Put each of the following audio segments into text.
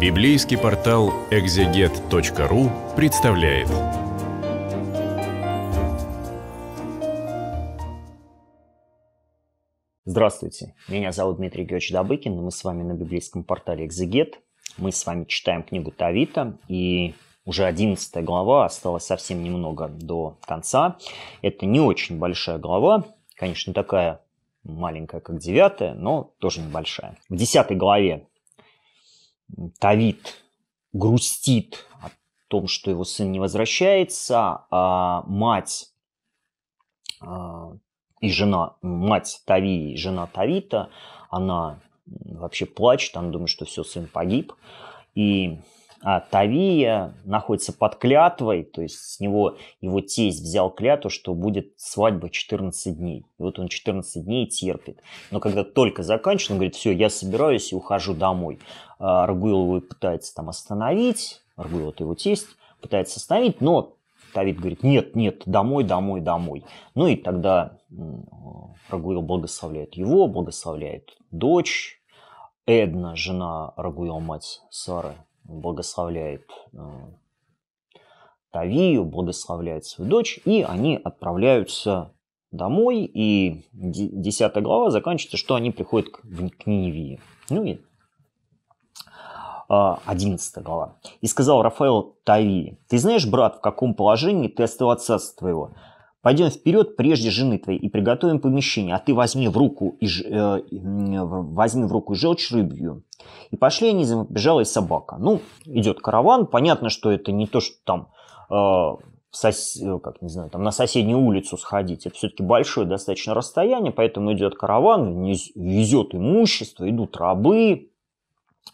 Библейский портал экзегет.ру представляет. Здравствуйте, меня зовут Дмитрий Георгиевич Добыкин, и мы с вами на библейском портале «Экзегет». Мы с вами читаем книгу Тавита, и уже 11 глава, осталось совсем немного до конца. Это не очень большая глава, конечно, такая маленькая, как девятая, но тоже небольшая. В десятой главе Тавит грустит о том, что его сын не возвращается, а мать а, и жена, мать Тави и жена Тавита, она вообще плачет, она думает, что все, сын погиб. И а, Тавия находится под клятвой, то есть с него его тесть взял клятву, что будет свадьба 14 дней. И вот он 14 дней терпит. Но когда только заканчивает, он говорит, все, я собираюсь и ухожу домой. А, Аргуил его пытается там остановить, Аргуил это его тесть, пытается остановить, но Тавид говорит, нет, нет, домой, домой, домой. Ну и тогда Рагуил благословляет его, благословляет дочь, Эдна, жена Рагуил, мать Сары, благословляет э, Тавию, благословляет свою дочь, и они отправляются домой, и 10 глава заканчивается, что они приходят к, к Ниневии. Ну и 11 а, глава. «И сказал Рафаэл Тавии, ты знаешь, брат, в каком положении ты оставил отца твоего? Пойдем вперед прежде жены твоей и приготовим помещение, а ты возьми в руку, и, э, возьми в руку желчь рыбью. И пошли они, забежала и собака. Ну, идет караван, понятно, что это не то, что там, э, сос... Э, как, не знаю, там на соседнюю улицу сходить. Это все-таки большое достаточно расстояние, поэтому идет караван, везет имущество, идут рабы,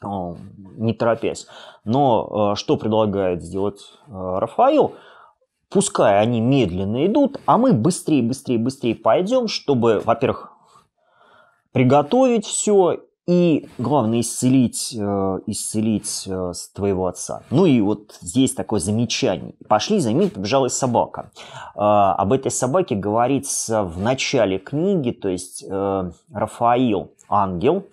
э, не торопясь. Но э, что предлагает сделать э, Рафаил – пускай они медленно идут, а мы быстрее, быстрее, быстрее пойдем, чтобы, во-первых, приготовить все и, главное, исцелить, э, исцелить э, твоего отца. Ну и вот здесь такое замечание. Пошли за ним, побежала собака. Э, об этой собаке говорится в начале книги, то есть Рафаил, ангел,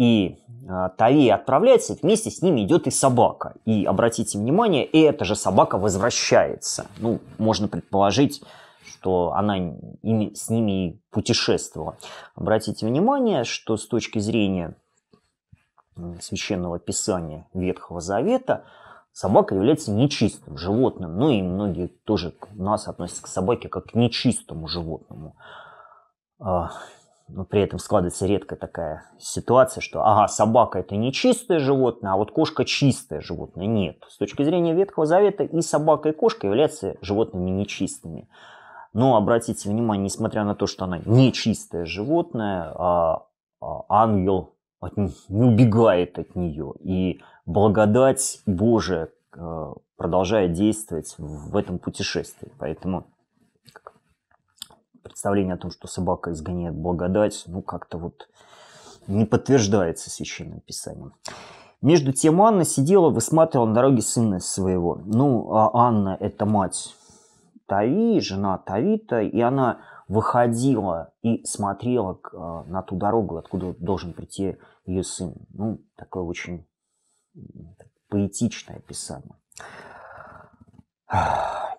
и а, Тави отправляется, вместе с ними идет и собака. И обратите внимание, и эта же собака возвращается. Ну, можно предположить, что она ими, с ними путешествовала. Обратите внимание, что с точки зрения священного писания Ветхого Завета собака является нечистым животным. Ну и многие тоже у нас относятся к собаке как к нечистому животному. А, но при этом складывается редко такая ситуация, что ага, собака это не чистое животное, а вот кошка чистое животное. Нет. С точки зрения Ветхого Завета и собака, и кошка являются животными нечистыми. Но обратите внимание, несмотря на то, что она не чистое животное, а, а ангел от, не убегает от нее. И благодать Божия э, продолжает действовать в этом путешествии. Поэтому представление о том, что собака изгоняет благодать, ну, как-то вот не подтверждается Священным Писанием. Между тем Анна сидела, высматривала на дороге сына своего. Ну, а Анна – это мать Тави, жена Тавита, и она выходила и смотрела а, на ту дорогу, откуда должен прийти ее сын. Ну, такое очень поэтичное описание.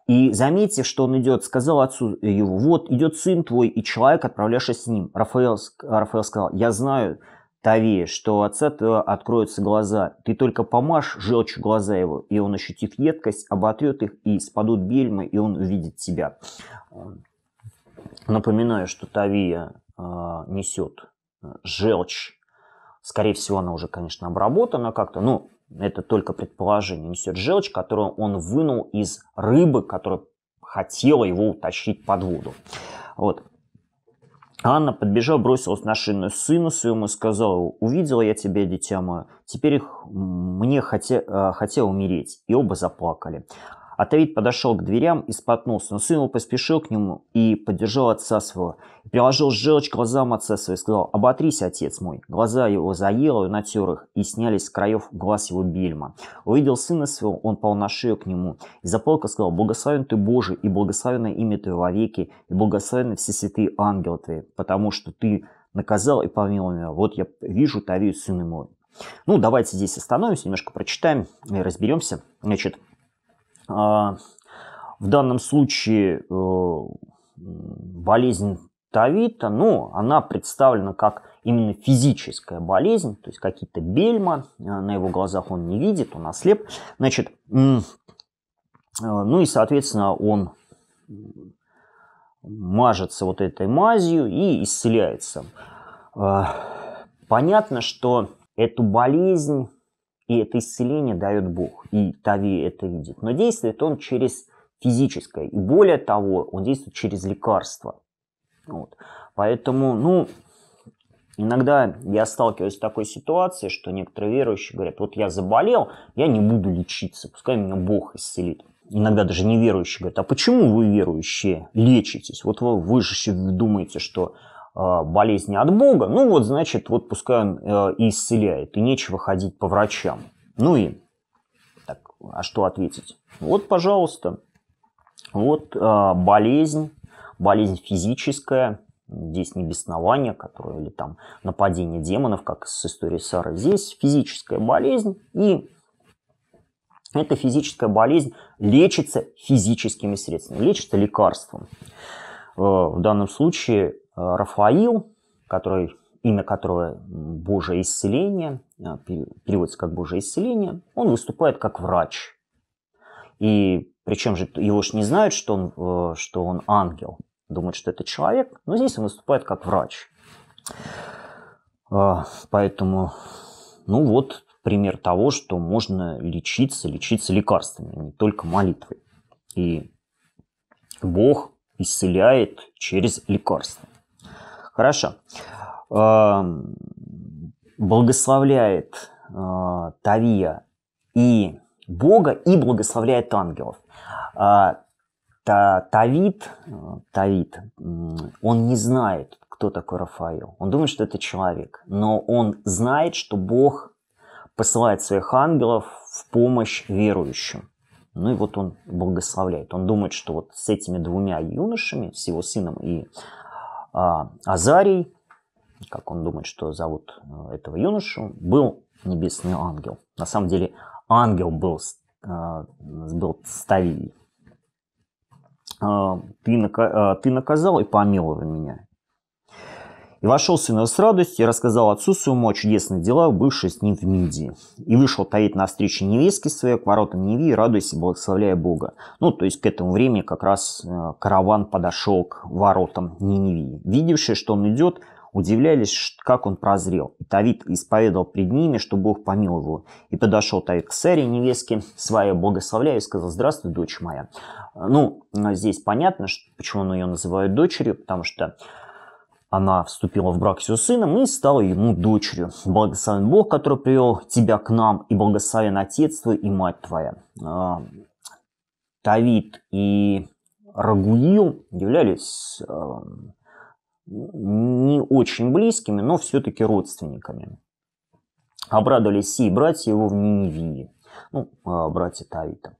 И заметьте, что он идет, сказал отцу его, вот идет сын твой и человек, отправлявшись с ним. Рафаэл, Рафаэл сказал, я знаю, Тави, что отца твоего откроются глаза, ты только помашь желчь глаза его, и он, ощутив едкость, оботрет их, и спадут бельмы, и он увидит тебя. Напоминаю, что Тавия а, несет э, желчь Скорее всего, она уже, конечно, обработана как-то. Ну, это только предположение. Несет желчь, которую он вынул из рыбы, которая хотела его утащить под воду. Вот. Анна подбежала, бросилась на шину сыну своему и сказала, «Увидела я тебя, дитя мое, теперь их мне хоте, э, хотел умереть». И оба заплакали. Атавид подошел к дверям и споткнулся, но сын его поспешил к нему и поддержал отца своего. И приложил желчь к глазам отца своего и сказал, «Оботрись, отец мой». Глаза его заело и натер их, и снялись с краев глаз его бельма. Увидел сына своего, он пал на шею к нему. И заплакал сказал, «Благословен ты, Божий и благословенное имя Твое вовеки, и благословенны все святые ангелы Твои, потому что Ты наказал и помиловал меня. Вот я вижу Тавию, сын мой». Ну, давайте здесь остановимся, немножко прочитаем и разберемся. Значит, а, в данном случае э, болезнь Тавита, но ну, она представлена как именно физическая болезнь, то есть какие-то бельма, э, на его глазах он не видит, он ослеп. Значит, э, ну и, соответственно, он мажется вот этой мазью и исцеляется. Понятно, что эту болезнь и это исцеление дает Бог. И Тави это видит. Но действует он через физическое. И более того, он действует через лекарство. Вот. Поэтому, ну, иногда я сталкиваюсь с такой ситуацией, что некоторые верующие говорят, вот я заболел, я не буду лечиться, пускай меня Бог исцелит. Иногда даже неверующие говорят, а почему вы верующие лечитесь? Вот вы, вы же думаете, что Э, болезнь от Бога, ну вот, значит, вот пускай он э, и исцеляет, и нечего ходить по врачам. Ну и, так, а что ответить? Вот, пожалуйста, вот э, болезнь, болезнь физическая, здесь не беснование, которое, или там нападение демонов, как с историей Сары, здесь физическая болезнь, и эта физическая болезнь лечится физическими средствами, лечится лекарством. В данном случае Э, Рафаил, который, имя которого Божье исцеление, э, переводится как Божье исцеление, он выступает как врач. И причем же его же не знают, что он, э, что он ангел, думают, что это человек, но здесь он выступает как врач. А, поэтому, ну вот, пример того, что можно лечиться, лечиться лекарствами, а не только молитвой. И Бог исцеляет через лекарства. Хорошо. Эм, благословляет э, Тавия и Бога, и благословляет ангелов. Э, Тавид, э, Тавид, он не знает, кто такой Рафаил. Он думает, что это человек. Но он знает, что Бог посылает своих ангелов в помощь верующим. Ну и вот он благословляет. Он думает, что вот с этими двумя юношами, с его сыном и а, Азарий, как он думает, что зовут э, этого юношу, был небесный ангел. На самом деле ангел был, а, был Ставилий. А, ты, нака- а, ты наказал и помиловал меня. И вошел сын с радостью и рассказал отцу своему о чудесных делах, бывших с ним в Мидии. И вышел таит навстречу невестки своей к воротам Неви, радуясь и благословляя Бога. Ну, то есть к этому времени как раз э, караван подошел к воротам Ниневии. Видевшие, что он идет, удивлялись, как он прозрел. И Тавид исповедал пред ними, что Бог помиловал его. И подошел Тавит к Сэре, невестке своей, благословляя, и сказал, «Здравствуй, дочь моя». Э, ну, а здесь понятно, что, почему он ее называет дочерью, потому что она вступила в брак с ее сыном и стала ему дочерью. Благословен Бог, который привел тебя к нам, и благословен отец твой и мать твоя. А, Давид и Рагуил являлись а, не очень близкими, но все-таки родственниками. Обрадовались и братья его в Ниневии, ну, а, братья Тавита.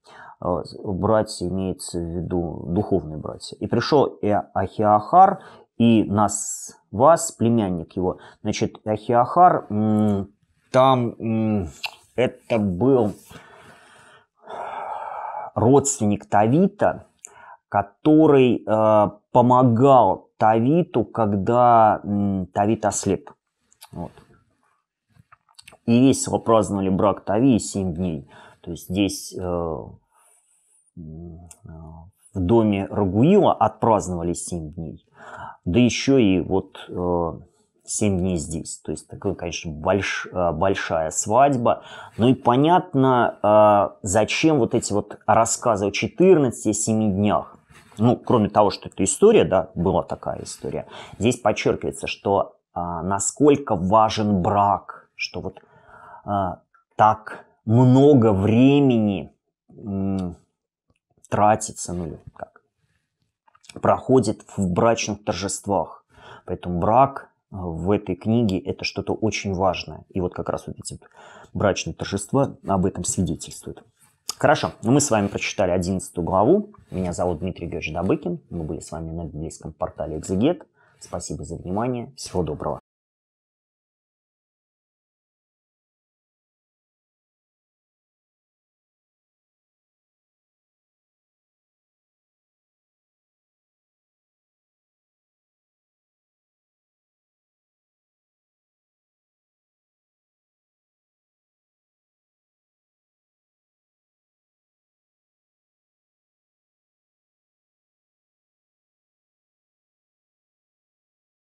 Братья имеется в виду духовные братья. И пришел Ахиахар и нас, вас, племянник его. Значит, Ахиахар, там это был родственник Тавита, который э, помогал Тавиту, когда э, Тавит ослеп. Вот. И весело праздновали брак Тави 7 дней. То есть здесь э, э, в доме Рагуила отпраздновали 7 дней, да еще и вот 7 э, дней здесь. То есть такая, конечно, больш, э, большая свадьба. Ну и понятно, э, зачем вот эти вот рассказы о 14 7 днях. Ну, кроме того, что это история, да, была такая история. Здесь подчеркивается, что насколько важен брак, что вот так много времени тратится, ну как, проходит в брачных торжествах. Поэтому брак э, в этой книге это что-то очень важное. И вот как раз вот эти брачные торжества об этом свидетельствуют. Хорошо, ну мы с вами прочитали 11 главу. Меня зовут Дмитрий Георгиевич Добыкин. Мы были с вами на библейском портале «Экзегет». Спасибо за внимание. Всего доброго.